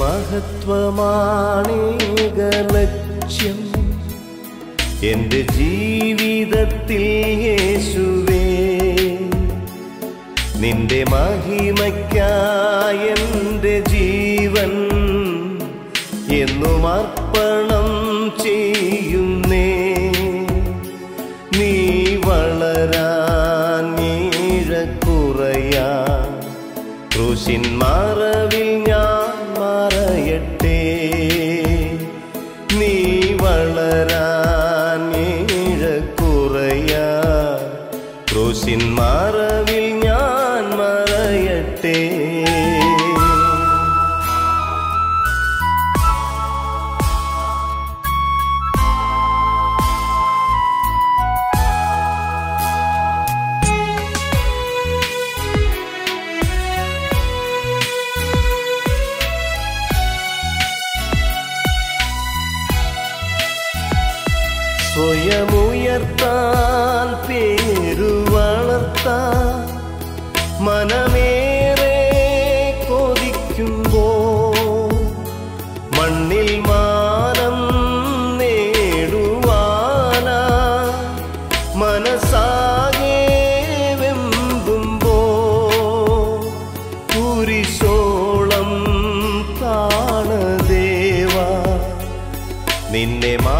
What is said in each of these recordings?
മഹത്വമാണേകലക്ഷ്യം എന്റെ ജീവിതത്തിൽ യേശുവേ നിന്റെ മഹിമയ്ക്കായ എൻ്റെ ജീവൻ എന്നു മാർ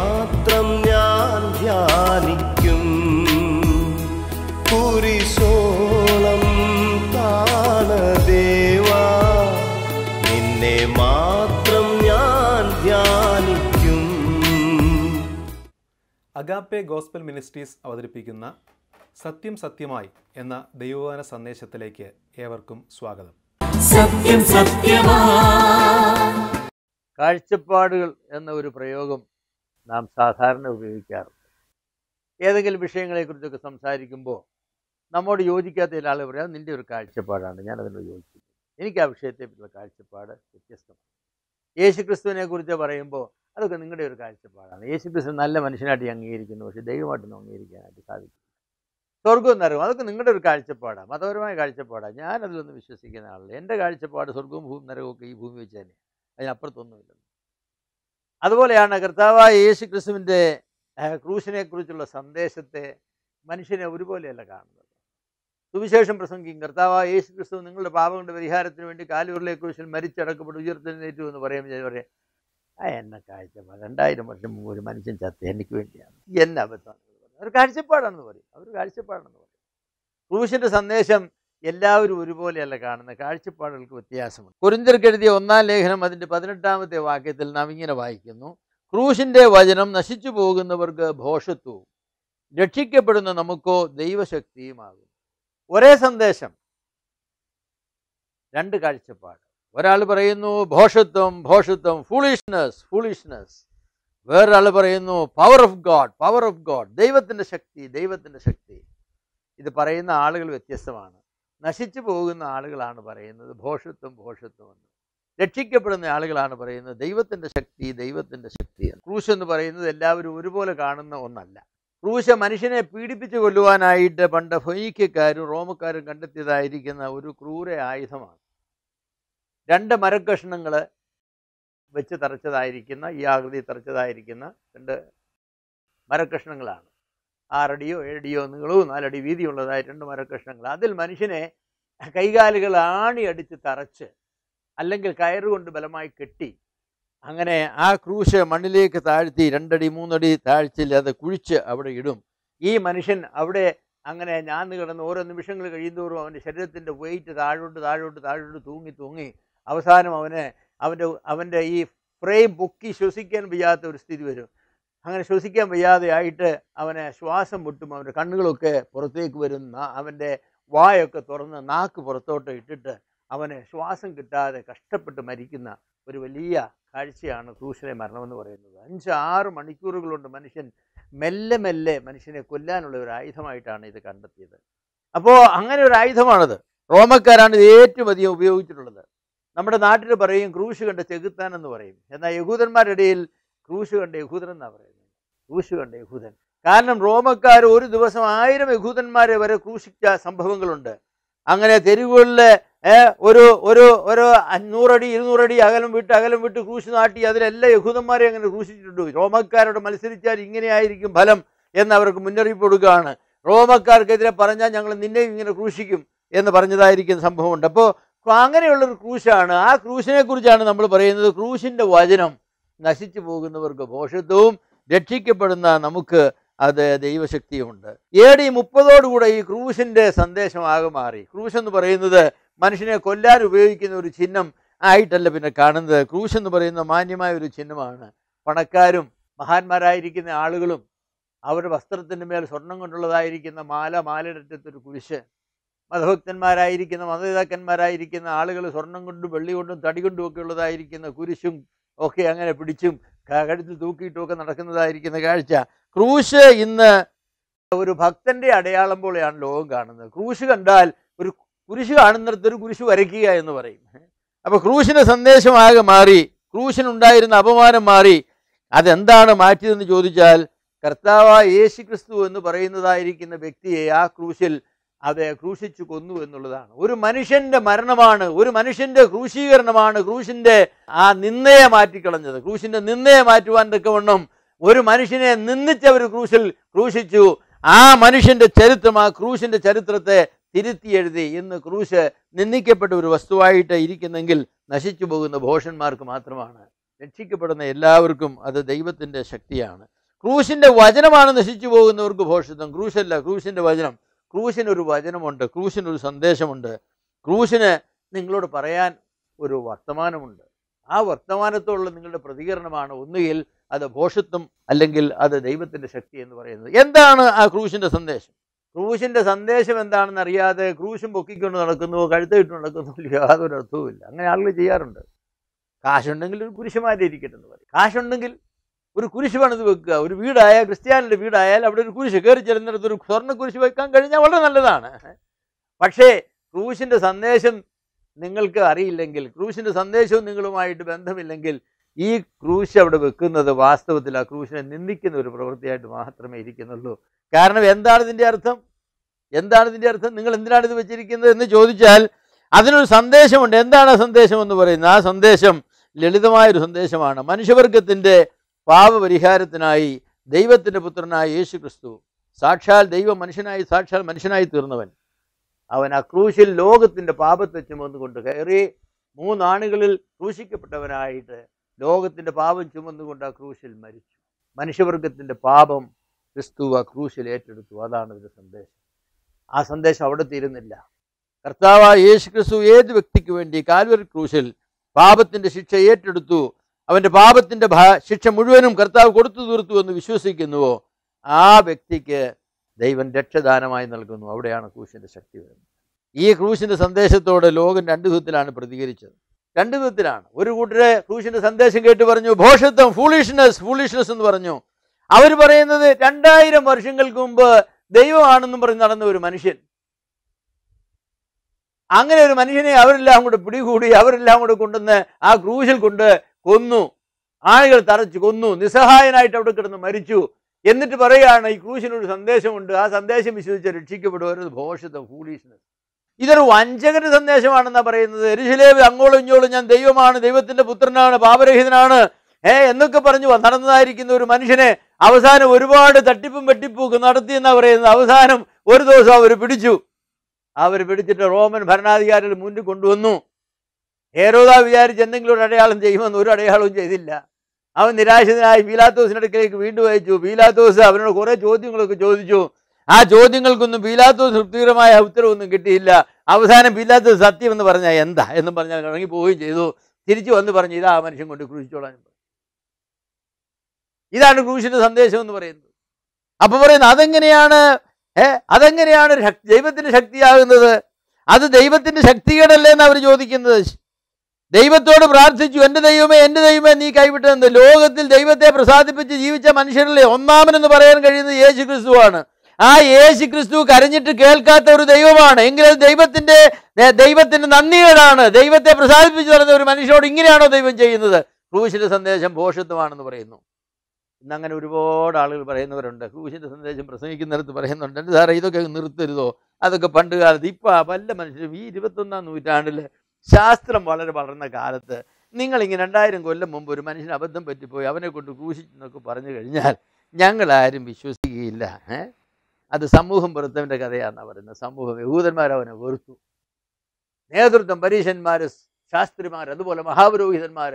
മാത്രം ഞാൻ ധ്യാനിക്കും കുരിശോളം താണ ദേവാ നിന്നെ മാത്രം ഞാൻ ധ്യാനിക്കും അഗാപ്പെ ഗോസ്പൽ മിനിസ്ട്രീസ് അവതരിപ്പിക്കുന്ന സത്യം സത്യമായി എന്ന ദൈവവാന സന്ദേശത്തിലേക്ക് ഏവർക്കും സ്വാഗതം സത്യം കാഴ്ചപ്പാടുകൾ എന്ന ഒരു പ്രയോഗം നാം സാധാരണ ഉപയോഗിക്കാറുണ്ട് ഏതെങ്കിലും വിഷയങ്ങളെക്കുറിച്ചൊക്കെ സംസാരിക്കുമ്പോൾ നമ്മോട് യോജിക്കാത്ത ചില ആൾ പറയാം നിൻ്റെ ഒരു കാഴ്ചപ്പാടാണ് ഞാനതിനോട് യോജിക്കുന്നു എനിക്ക് ആ വിഷയത്തെപ്പറ്റിയുള്ള കാഴ്ചപ്പാട് വ്യത്യസ്തമാണ് യേശുക്രിസ്തുവിനെ കുറിച്ച് പറയുമ്പോൾ അതൊക്കെ നിങ്ങളുടെ ഒരു കാഴ്ചപ്പാടാണ് യേശുക്രിസ്തു നല്ല മനുഷ്യനായിട്ട് അംഗീകരിക്കുന്നു പക്ഷേ ദൈവമായിട്ടൊന്നും അംഗീകരിക്കാനായിട്ട് സാധിക്കും സ്വർഗവും നരവും അതൊക്കെ നിങ്ങളുടെ ഒരു കാഴ്ചപ്പാടാണ് മതപരമായ കാഴ്ചപ്പാടാണ് ഞാൻ വിശ്വസിക്കുന്ന ആളല്ല എൻ്റെ കാഴ്ചപ്പാട് സ്വർഗവും ഭൂമി നരവും ഒക്കെ ഈ ഭൂമി വെച്ച് തന്നെയാണ് അതിനപ്പുറത്തൊന്നുമില്ല അതുപോലെയാണ് കർത്താവായ യേശു ക്രിസ്തുവിൻ്റെ ക്രൂശിനെക്കുറിച്ചുള്ള സന്ദേശത്തെ മനുഷ്യനെ ഒരുപോലെയല്ല കാണുന്നത് സുവിശേഷം പ്രസംഗിക്കും കർത്താവായ യേശു ക്രിസ്തു നിങ്ങളുടെ പാപങ്ങളുടെ പരിഹാരത്തിന് വേണ്ടി കാലുകളിലെ ക്രൂശിൽ മരിച്ചടക്കപ്പെട്ട് ഉയർത്തെഴുന്നേറ്റു എന്ന് പറയുമ്പോൾ ഞാൻ പറയാം ആ എന്നെ കാഴ്ച രണ്ടായിരം വർഷം മുമ്പ് ഒരു മനുഷ്യൻ ചത്ത എനിക്ക് വേണ്ടിയാണ് എന്നെ അബദ്ധമാണ് അവർ കാഴ്ചപ്പാടാണെന്ന് പറയും അവർ കാഴ്ചപ്പാടാണെന്ന് പറയും ക്രൂശിൻ്റെ സന്ദേശം എല്ലാവരും ഒരുപോലെയല്ല കാണുന്നത് കാഴ്ചപ്പാടുകൾക്ക് വ്യത്യാസമുണ്ട് കുരിന്തിർക്കെഴുതിയ ഒന്നാം ലേഖനം അതിൻ്റെ പതിനെട്ടാമത്തെ വാക്യത്തിൽ നാം ഇങ്ങനെ വായിക്കുന്നു ക്രൂശിൻ്റെ വചനം നശിച്ചു പോകുന്നവർക്ക് ഭോഷത്വവും രക്ഷിക്കപ്പെടുന്ന നമുക്കോ ദൈവശക്തിയുമാകും ഒരേ സന്ദേശം രണ്ട് കാഴ്ചപ്പാട് ഒരാൾ പറയുന്നു ഭോഷത്വം ഭോഷത്വം ഫൂളിഷ്നസ് ഫൂളിഷ്നസ് വേറൊരാൾ പറയുന്നു power of God power of God ദൈവത്തിൻ്റെ ശക്തി ദൈവത്തിൻ്റെ ശക്തി ഇത് പറയുന്ന ആളുകൾ വ്യത്യസ്തമാണ് നശിച്ചു പോകുന്ന ആളുകളാണ് പറയുന്നത് ഭോഷത്വം ഭോഷത്വം എന്ന് രക്ഷിക്കപ്പെടുന്ന ആളുകളാണ് പറയുന്നത് ദൈവത്തിൻ്റെ ശക്തി ദൈവത്തിൻ്റെ ശക്തി ക്രൂശ് എന്ന് പറയുന്നത് എല്ലാവരും ഒരുപോലെ കാണുന്ന ഒന്നല്ല ക്രൂശ മനുഷ്യനെ പീഡിപ്പിച്ചു കൊല്ലുവാനായിട്ട് പണ്ട് ഫൊയ്ക്കക്കാരും റോമക്കാരും കണ്ടെത്തിയതായിരിക്കുന്ന ഒരു ക്രൂര ആയുധമാണ് രണ്ട് മരക്കഷ്ണങ്ങൾ വെച്ച് തറച്ചതായിരിക്കുന്ന ഈ ആകൃതി തറച്ചതായിരിക്കുന്ന രണ്ട് മരക്കഷ്ണങ്ങളാണ് ആറടിയോ ഏഴടിയോ നീളവും നാലടി വീതിയുള്ളതായ രണ്ട് മരക്കഷ്ണങ്ങൾ അതിൽ മനുഷ്യനെ കൈകാലുകൾ ആണിയടിച്ച് തറച്ച് അല്ലെങ്കിൽ കയറുകൊണ്ട് ബലമായി കെട്ടി അങ്ങനെ ആ ക്രൂശ് മണ്ണിലേക്ക് താഴ്ത്തി രണ്ടടി മൂന്നടി അത് കുഴിച്ച് അവിടെ ഇടും ഈ മനുഷ്യൻ അവിടെ അങ്ങനെ ഞാൻ കിടന്ന് ഓരോ നിമിഷങ്ങൾ കഴിയുന്തോറും അവൻ്റെ ശരീരത്തിൻ്റെ വെയിറ്റ് താഴോട്ട് താഴോട്ട് താഴോട്ട് തൂങ്ങി തൂങ്ങി അവസാനം അവന് അവൻ്റെ അവൻ്റെ ഈ ഫ്രെയിം പൊക്കി ശ്വസിക്കാൻ വയ്യാത്ത ഒരു സ്ഥിതി വരും അങ്ങനെ ശ്വസിക്കാൻ വയ്യാതെയായിട്ട് അവനെ ശ്വാസം മുട്ടും അവൻ്റെ കണ്ണുകളൊക്കെ പുറത്തേക്ക് വരുന്ന അവൻ്റെ വായൊക്കെ തുറന്ന് നാക്ക് പുറത്തോട്ട് ഇട്ടിട്ട് അവന് ശ്വാസം കിട്ടാതെ കഷ്ടപ്പെട്ട് മരിക്കുന്ന ഒരു വലിയ കാഴ്ചയാണ് ക്രൂശിലെ മരണമെന്ന് പറയുന്നത് അഞ്ച് ആറ് മണിക്കൂറുകൾ കൊണ്ട് മനുഷ്യൻ മെല്ലെ മെല്ലെ മനുഷ്യനെ കൊല്ലാനുള്ള ഒരു ആയുധമായിട്ടാണ് ഇത് കണ്ടെത്തിയത് അപ്പോൾ അങ്ങനെ ഒരു ആയുധമാണത് റോമക്കാരാണ് ഇത് ഏറ്റവും അധികം ഉപയോഗിച്ചിട്ടുള്ളത് നമ്മുടെ നാട്ടിൽ പറയും ക്രൂശ് കണ്ട് ചെകുത്താൻ എന്ന് പറയും എന്നാൽ യഹൂദന്മാരുടെ ഇടയിൽ ക്രൂശ് കണ്ട യഹൂദൻ എന്നാണ് പറയുന്നത് ക്രൂശ് കണ്ട യഹൂദൻ കാരണം റോമക്കാർ ഒരു ദിവസം ആയിരം യഹൂദന്മാരെ വരെ ക്രൂശിച്ച സംഭവങ്ങളുണ്ട് അങ്ങനെ തെരുവുകളിലെ ഒരു ഒരു ഒരു അഞ്ഞൂറടി ഇരുന്നൂറടി അകലം വിട്ട് അകലം വിട്ട് ക്രൂശ് നാട്ടി അതിലെല്ലാ യഹൂദന്മാരെ അങ്ങനെ ക്രൂശിച്ചിട്ടുണ്ട് റോമക്കാരോട് മത്സരിച്ചാൽ ഇങ്ങനെയായിരിക്കും ഫലം എന്ന് അവർക്ക് മുന്നറിയിപ്പ് കൊടുക്കുകയാണ് റോമക്കാർക്കെതിരെ പറഞ്ഞാൽ ഞങ്ങൾ നിന്നെയും ഇങ്ങനെ ക്രൂശിക്കും എന്ന് പറഞ്ഞതായിരിക്കും സംഭവമുണ്ട് അപ്പോൾ അങ്ങനെയുള്ളൊരു ക്രൂശാണ് ആ കുറിച്ചാണ് നമ്മൾ പറയുന്നത് ക്രൂശിൻ്റെ വചനം നശിച്ചു പോകുന്നവർക്ക് ഭോഷത്വവും രക്ഷിക്കപ്പെടുന്ന നമുക്ക് അത് ദൈവശക്തിയുമുണ്ട് എ ഡി മുപ്പതോടുകൂടെ ഈ ക്രൂശിൻ്റെ സന്ദേശം മാറി ക്രൂശ് എന്ന് പറയുന്നത് മനുഷ്യനെ കൊല്ലാൻ ഉപയോഗിക്കുന്ന ഒരു ചിഹ്നം ആയിട്ടല്ല പിന്നെ കാണുന്നത് ക്രൂശ് എന്ന് പറയുന്ന മാന്യമായ ഒരു ചിഹ്നമാണ് പണക്കാരും മഹാന്മാരായിരിക്കുന്ന ആളുകളും അവരുടെ വസ്ത്രത്തിൻ്റെ മേൽ സ്വർണം കൊണ്ടുള്ളതായിരിക്കുന്ന മാല മാലയിടറ്റത്തൊരു കുരിശ് മതഭക്തന്മാരായിരിക്കുന്ന മതപിതാക്കന്മാരായിരിക്കുന്ന ആളുകൾ സ്വർണം കൊണ്ടും വെള്ളി കൊണ്ടും തടി കൊണ്ടും ഒക്കെ ഉള്ളതായിരിക്കുന്ന കുരിശും ഒക്കെ അങ്ങനെ പിടിച്ചും കഴുത്തിൽ തൂക്കിയിട്ടുമൊക്കെ നടക്കുന്നതായിരിക്കുന്ന കാഴ്ച ക്രൂശ് ഇന്ന് ഒരു ഭക്തന്റെ അടയാളം പോലെയാണ് ലോകം കാണുന്നത് ക്രൂശ് കണ്ടാൽ ഒരു കുരിശ് കാണുന്നിടത്ത് ഒരു കുരിശ് വരയ്ക്കുക എന്ന് പറയും അപ്പോൾ ക്രൂശിന് സന്ദേശമാകെ മാറി ക്രൂശിനുണ്ടായിരുന്ന അപമാനം മാറി അതെന്താണ് മാറ്റിയതെന്ന് ചോദിച്ചാൽ കർത്താവായ യേശു ക്രിസ്തു എന്ന് പറയുന്നതായിരിക്കുന്ന വ്യക്തിയെ ആ ക്രൂശിൽ അവയെ ക്രൂശിച്ചു കൊന്നു എന്നുള്ളതാണ് ഒരു മനുഷ്യന്റെ മരണമാണ് ഒരു മനുഷ്യന്റെ ക്രൂശീകരണമാണ് ക്രൂശിന്റെ ആ നിന്നയെ മാറ്റിക്കളഞ്ഞത് ക്രൂശിന്റെ നിന്നയെ മാറ്റുവാൻ തക്കവണ്ണം ഒരു മനുഷ്യനെ നിന്ദിച്ചവർ ക്രൂശിൽ ക്രൂശിച്ചു ആ മനുഷ്യന്റെ ചരിത്രം ആ ക്രൂശിന്റെ ചരിത്രത്തെ തിരുത്തി എഴുതി ഇന്ന് ക്രൂശ് നിന്ദിക്കപ്പെട്ട ഒരു വസ്തുവായിട്ട് ഇരിക്കുന്നെങ്കിൽ നശിച്ചു പോകുന്ന ഭോഷന്മാർക്ക് മാത്രമാണ് രക്ഷിക്കപ്പെടുന്ന എല്ലാവർക്കും അത് ദൈവത്തിന്റെ ശക്തിയാണ് ക്രൂശിന്റെ വചനമാണ് നശിച്ചു പോകുന്നവർക്ക് ഭോഷത്വം ക്രൂശല്ല ക്രൂശിന്റെ വചനം ക്രൂശിനൊരു വചനമുണ്ട് ക്രൂശിനൊരു സന്ദേശമുണ്ട് ക്രൂശിന് നിങ്ങളോട് പറയാൻ ഒരു വർത്തമാനമുണ്ട് ആ വർത്തമാനത്തോടുള്ള നിങ്ങളുടെ പ്രതികരണമാണ് ഒന്നുകിൽ അത് ഭോഷത്വം അല്ലെങ്കിൽ അത് ദൈവത്തിൻ്റെ ശക്തി എന്ന് പറയുന്നത് എന്താണ് ആ ക്രൂശിൻ്റെ സന്ദേശം ക്രൂശിൻ്റെ സന്ദേശം എന്താണെന്ന് അറിയാതെ ക്രൂശും പൊക്കിക്കൊണ്ട് നടക്കുന്നു കഴുത്തിട്ട് നടക്കുന്നു യാതൊരു അർത്ഥവുമില്ല അങ്ങനെ ആളുകൾ ചെയ്യാറുണ്ട് കാശുണ്ടെങ്കിൽ ഒരു പുരുഷന്മാരെ ഇരിക്കട്ടെന്ന് പറയും കാശുണ്ടെങ്കിൽ ഒരു കുരിശ് പണിത് വെക്കുക ഒരു വീടായ ക്രിസ്ത്യാനിൻ്റെ വീടായാൽ അവിടെ ഒരു കുരിശ് കയറി ചെല്ലുന്നിടത്ത് ഒരു സ്വർണ്ണ കുരിശ് വെക്കാൻ കഴിഞ്ഞാൽ വളരെ നല്ലതാണ് പക്ഷേ ക്രൂശിൻ്റെ സന്ദേശം നിങ്ങൾക്ക് അറിയില്ലെങ്കിൽ ക്രൂശിൻ്റെ സന്ദേശവും നിങ്ങളുമായിട്ട് ബന്ധമില്ലെങ്കിൽ ഈ ക്രൂശ് അവിടെ വെക്കുന്നത് വാസ്തവത്തിൽ ആ ക്രൂശിനെ നിന്ദിക്കുന്ന ഒരു പ്രവൃത്തിയായിട്ട് മാത്രമേ ഇരിക്കുന്നുള്ളൂ കാരണം എന്താണ് അർത്ഥം എന്താണ് അർത്ഥം നിങ്ങൾ എന്തിനാണ് ഇത് വെച്ചിരിക്കുന്നത് എന്ന് ചോദിച്ചാൽ അതിനൊരു സന്ദേശമുണ്ട് എന്താണ് ആ സന്ദേശം എന്ന് പറയുന്നത് ആ സന്ദേശം ലളിതമായൊരു സന്ദേശമാണ് മനുഷ്യവർഗത്തിൻ്റെ പാപപരിഹാരത്തിനായി ദൈവത്തിൻ്റെ പുത്രനായ യേശു ക്രിസ്തു സാക്ഷാൽ ദൈവ മനുഷ്യനായി സാക്ഷാൽ മനുഷ്യനായി തീർന്നവൻ അവൻ ആ ക്രൂശിൽ ലോകത്തിൻ്റെ പാപത്തെ ചുമന്നുകൊണ്ട് കയറി മൂന്നാണുകളിൽ ക്രൂശിക്കപ്പെട്ടവനായിട്ട് ലോകത്തിൻ്റെ പാപം ചുമന്നുകൊണ്ട് ആ ക്രൂശിൽ മരിച്ചു മനുഷ്യവർഗത്തിൻ്റെ പാപം ക്രിസ്തു ആ ക്രൂശിൽ ഏറ്റെടുത്തു അതാണ് ഇതിൻ്റെ സന്ദേശം ആ സന്ദേശം അവിടെ തീരുന്നില്ല കർത്താവ് യേശു ക്രിസ്തു ഏത് വ്യക്തിക്ക് വേണ്ടി കാൽവർ ക്രൂശിൽ പാപത്തിൻ്റെ ശിക്ഷ ഏറ്റെടുത്തു അവൻ്റെ പാപത്തിൻ്റെ ശിക്ഷ മുഴുവനും കർത്താവ് കൊടുത്തു തീർത്തു എന്ന് വിശ്വസിക്കുന്നുവോ ആ വ്യക്തിക്ക് ദൈവം രക്ഷദാനമായി നൽകുന്നു അവിടെയാണ് ക്രൂശിൻ്റെ ശക്തി വരുന്നത് ഈ ക്രൂശിൻ്റെ സന്ദേശത്തോട് ലോകം രണ്ട് വിധത്തിലാണ് പ്രതികരിച്ചത് രണ്ട് വിധത്തിലാണ് ഒരു കൂട്ടരെ ക്രൂശിൻ്റെ സന്ദേശം കേട്ട് പറഞ്ഞു ഭോഷത്വം ഫൂളിഷ്നെസ് ഫൂളിഷ്നെസ് എന്ന് പറഞ്ഞു അവർ പറയുന്നത് രണ്ടായിരം വർഷങ്ങൾക്ക് മുമ്പ് ദൈവമാണെന്നും പറഞ്ഞ് നടന്ന ഒരു മനുഷ്യൻ അങ്ങനെ ഒരു മനുഷ്യനെ അവരെല്ലാം കൂടെ പിടികൂടി അവരെല്ലാം കൂടെ കൊണ്ടുവന്ന് ആ ക്രൂശിൽ കൊണ്ട് കൊന്നു ആളുകൾ തറച്ചു കൊന്നു നിസ്സഹായനായിട്ട് അവിടെ കിടന്ന് മരിച്ചു എന്നിട്ട് പറയുകയാണ് ഈ ക്രൂശിനൊരു സന്ദേശമുണ്ട് ആ സന്ദേശം വിശ്വസിച്ച് രക്ഷിക്കപ്പെടുവരുന്നത് ഭോഷത ഫൂളീഷ്നെസ് ഇതൊരു വഞ്ചകന്റെ സന്ദേശമാണെന്നാണ് പറയുന്നത് എരിശിലേവ് അങ്ങോളം ഇങ്ങോളും ഞാൻ ദൈവമാണ് ദൈവത്തിന്റെ പുത്രനാണ് പാപരഹിതനാണ് ഏ എന്നൊക്കെ പറഞ്ഞു നടന്നതായിരിക്കുന്ന ഒരു മനുഷ്യനെ അവസാനം ഒരുപാട് തട്ടിപ്പും നടത്തി എന്നാ പറയുന്നത് അവസാനം ഒരു ദിവസം അവർ പിടിച്ചു അവർ പിടിച്ചിട്ട് റോമൻ ഭരണാധികാരികൾ മുന്നിൽ കൊണ്ടുവന്നു ഹേരോദ വിചാരിച്ച് എന്തെങ്കിലും ഒരു അടയാളം ചെയ്യുമെന്ന് ഒരു അടയാളവും ചെയ്തില്ല അവൻ നിരാശനായി പീലാത്തോസിൻ്റെ അടുക്കലേക്ക് വീണ്ടും അയച്ചു പീലാത്തോസ് അവനോട് കുറേ ചോദ്യങ്ങളൊക്കെ ചോദിച്ചു ആ ചോദ്യങ്ങൾക്കൊന്നും പീലാത്തോസ് തൃപ്തികരമായ ഉത്തരവൊന്നും കിട്ടിയില്ല അവസാനം പീലാത്തോസ് സത്യം എന്ന് പറഞ്ഞാൽ എന്താ എന്ന് പറഞ്ഞാൽ ഇറങ്ങി പോവുകയും ചെയ്തു തിരിച്ചു വന്ന് പറഞ്ഞു ഇതാ മനുഷ്യൻ കൊണ്ട് ക്രൂശിച്ചോളാൻ ഇതാണ് ക്രൂശിൻ്റെ സന്ദേശം എന്ന് പറയുന്നത് അപ്പോൾ പറയുന്നത് അതെങ്ങനെയാണ് ഏ അതെങ്ങനെയാണ് ദൈവത്തിൻ്റെ ശക്തിയാകുന്നത് അത് ദൈവത്തിൻ്റെ ശക്തികേടല്ലേ എന്ന് അവർ ചോദിക്കുന്നത് ദൈവത്തോട് പ്രാർത്ഥിച്ചു എൻ്റെ ദൈവമേ എൻ്റെ ദൈവമേ നീ കൈവിട്ടതെന്ന് ലോകത്തിൽ ദൈവത്തെ പ്രസാദിപ്പിച്ച് ജീവിച്ച മനുഷ്യരിലെ ഒന്നാമനെന്ന് പറയാൻ കഴിയുന്നത് യേശു ക്രിസ്തുവാണ് ആ യേശു ക്രിസ്തു കരഞ്ഞിട്ട് കേൾക്കാത്ത ഒരു ദൈവമാണ് എങ്കിലും ദൈവത്തിൻ്റെ ദൈവത്തിൻ്റെ നന്ദികേടാണ് ദൈവത്തെ പ്രസാദിപ്പിച്ചു തരുന്ന ഒരു മനുഷ്യനോട് ഇങ്ങനെയാണോ ദൈവം ചെയ്യുന്നത് ക്രൂശിൻ്റെ സന്ദേശം പോഷത്വമാണെന്ന് പറയുന്നു ഇന്ന് അങ്ങനെ ഒരുപാട് ആളുകൾ പറയുന്നവരുണ്ട് ക്രൂശിൻ്റെ സന്ദേശം പ്രസംഗിക്കുന്നിടത്ത് പറയുന്നുണ്ട് സാറേ ഇതൊക്കെ നിർത്തരുതോ അതൊക്കെ പണ്ട് കാലത്ത് ഇപ്പോൾ വല്ല മനുഷ്യരും ഈ ഇരുപത്തൊന്നാം നൂറ്റാണ്ടിൽ ശാസ്ത്രം വളരെ വളർന്ന കാലത്ത് നിങ്ങളിങ്ങനെ രണ്ടായിരം കൊല്ലം മുമ്പ് ഒരു മനുഷ്യന് അബദ്ധം പറ്റിപ്പോയി അവനെ കൊണ്ട് കൂശിച്ചെന്നൊക്കെ പറഞ്ഞു കഴിഞ്ഞാൽ ഞങ്ങൾ ആരും വിശ്വസിക്കുകയില്ല അത് സമൂഹം പുറത്തവൻ്റെ കഥയാണെന്നാണ് പറയുന്നത് സമൂഹം യഹൂദന്മാർ അവനെ വെറുത്തു നേതൃത്വം പരീശന്മാർ ശാസ്ത്രിമാർ അതുപോലെ മഹാപുരോഹിതന്മാർ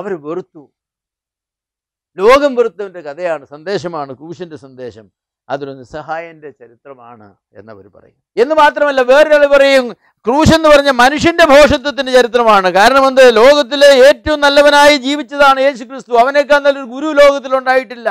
അവർ വെറുത്തു ലോകം വെറുത്തവൻ്റെ കഥയാണ് സന്ദേശമാണ് കൂശിൻ്റെ സന്ദേശം അതൊരു സഹായന്റെ ചരിത്രമാണ് എന്നവർ പറയും എന്ന് മാത്രമല്ല വേറൊരാൾ പറയും ക്രൂശ് എന്ന് പറഞ്ഞ മനുഷ്യന്റെ ഭോഷത്വത്തിന്റെ ചരിത്രമാണ് കാരണം എന്ത് ലോകത്തിലെ ഏറ്റവും നല്ലവനായി ജീവിച്ചതാണ് യേശു ക്രിസ്തു അവനേക്കാൾ നല്ലൊരു ഗുരു ലോകത്തിലുണ്ടായിട്ടില്ല